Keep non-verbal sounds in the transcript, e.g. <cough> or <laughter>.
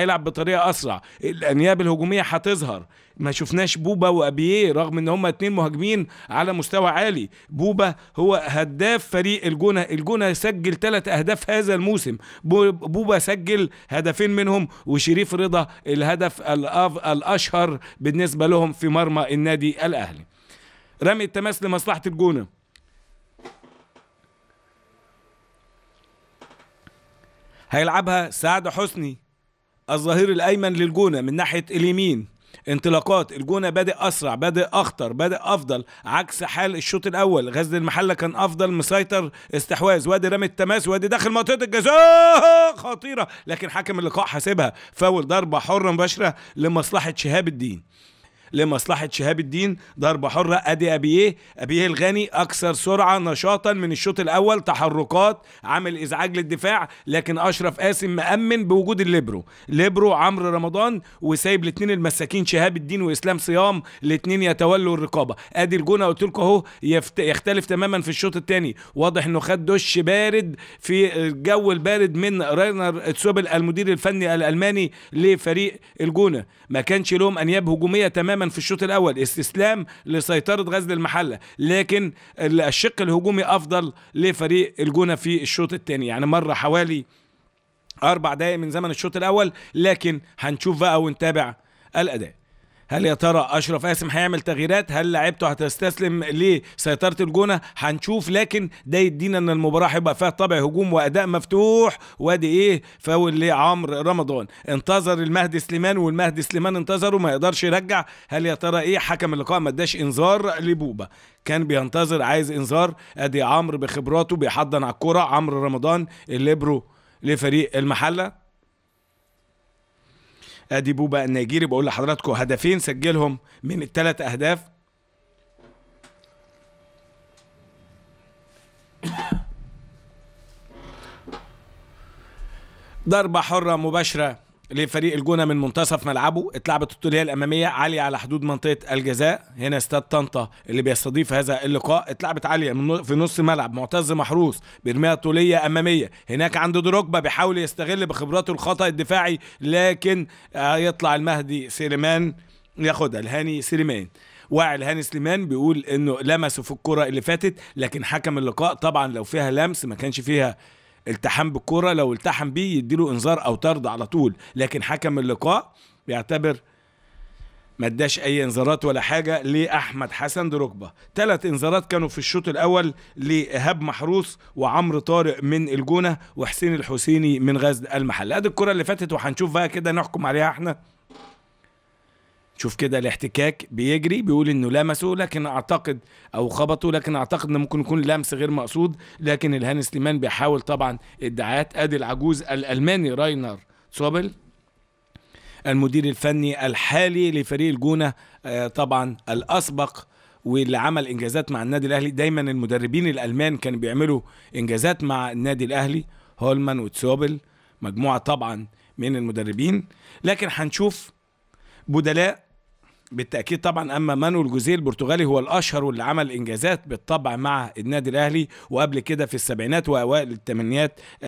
هيلعب بطريقه اسرع الانياب الهجوميه هتظهر ما شفناش بوبا وابييه رغم ان هما اتنين مهاجمين على مستوى عالي بوبا هو هداف فريق الجونه الجونه سجل ثلاث اهداف هذا الموسم بوبا سجل هدفين منهم وشريف رضا الهدف الاشهر بالنسبه لهم في مرمى النادي الاهلي رمي التماس لمصلحه الجونه هيلعبها سعد حسني الظهير الايمن للجونه من ناحيه اليمين انطلاقات الجونه بادئ اسرع بادئ اخطر بادئ افضل عكس حال الشوط الاول غزل المحله كان افضل مسيطر استحواذ وادي رامي التماس وادي داخل منطقه الجزاء <laughs> خطيره لكن حكم اللقاء حاسبها فاول ضربه حره مباشره لمصلحه شهاب الدين لمصلحة شهاب الدين ضربة حرة أدي أبيه أبيه الغني أكثر سرعة نشاطا من الشوط الأول تحركات عامل إزعاج للدفاع لكن أشرف قاسم مأمن بوجود الليبرو ليبرو عمرو رمضان وسايب الاثنين المساكين شهاب الدين وإسلام صيام الاثنين يتولوا الرقابة أدي الجونة قلت لكم أهو يختلف تماما في الشوط الثاني واضح إنه خد دش بارد في الجو البارد من راينر تسوبل المدير الفني الألماني لفريق الجونة ما كانش لهم أنياب هجومية تماما تماما في الشوط الاول استسلام لسيطره غزل المحله لكن الشق الهجومي افضل لفريق الجونه في الشوط الثاني يعني مره حوالي اربع دقائق من زمن الشوط الاول لكن هنشوف بقى ونتابع الاداء هل يا ترى اشرف قاسم هيعمل تغييرات هل لعيبته هتستسلم لسيطره الجونه هنشوف لكن ده يدينا ان المباراه هيبقى فيها طابع هجوم واداء مفتوح وادي ايه فاول لعمرو رمضان انتظر المهدي سليمان والمهدي سليمان انتظره ما يقدرش يرجع هل يا ترى ايه حكم اللقاء ما اداش انذار لبوبا كان بينتظر عايز انذار ادي عمرو بخبراته بيحضن على الكوره عمرو رمضان الليبرو لفريق المحله ادي بوبا النيجيري بقول لحضراتكم هدفين سجلهم من الثلاث اهداف ضربه حره مباشره لفريق الجونه من منتصف ملعبه اتلعبت الطوليه الاماميه عاليه على حدود منطقه الجزاء هنا استاد طنطا اللي بيستضيف هذا اللقاء اتلعبت عاليه من في نص ملعب معتز محروس بيرميها طوليه اماميه هناك عند دروكبا بيحاول يستغل بخبراته الخطا الدفاعي لكن آه، يطلع المهدي سليمان ياخدها الهاني سليمان واعي الهاني سليمان بيقول انه لمسوا في الكره اللي فاتت لكن حكم اللقاء طبعا لو فيها لمس ما كانش فيها التحام بالكرة لو التحم بيه يديله انذار او طرد على طول لكن حكم اللقاء بيعتبر ما اداش اي انذارات ولا حاجه لاحمد حسن دركبه ثلاث انذارات كانوا في الشوط الاول لايهاب محروس وعمرو طارق من الجونه وحسين الحسيني من غزل المحل ادي الكره اللي فاتت وهنشوف بقى كده نحكم عليها احنا شوف كده الاحتكاك بيجري بيقول انه لمسه لكن اعتقد او خبطه لكن اعتقد انه ممكن يكون لمس غير مقصود لكن الهاني سليمان بيحاول طبعا ادعاءات ادي العجوز الالماني راينر سوبل المدير الفني الحالي لفريق الجونه آه، طبعا الاسبق واللي عمل انجازات مع النادي الاهلي دايما المدربين الالمان كانوا بيعملوا انجازات مع النادي الاهلي هولمان وتسوبل مجموعه طبعا من المدربين لكن هنشوف بدلاء بالتاكيد طبعا اما مانويل جوزيه البرتغالي هو الاشهر واللي عمل انجازات بالطبع مع النادي الاهلي وقبل كده في السبعينات واوائل الثمانينات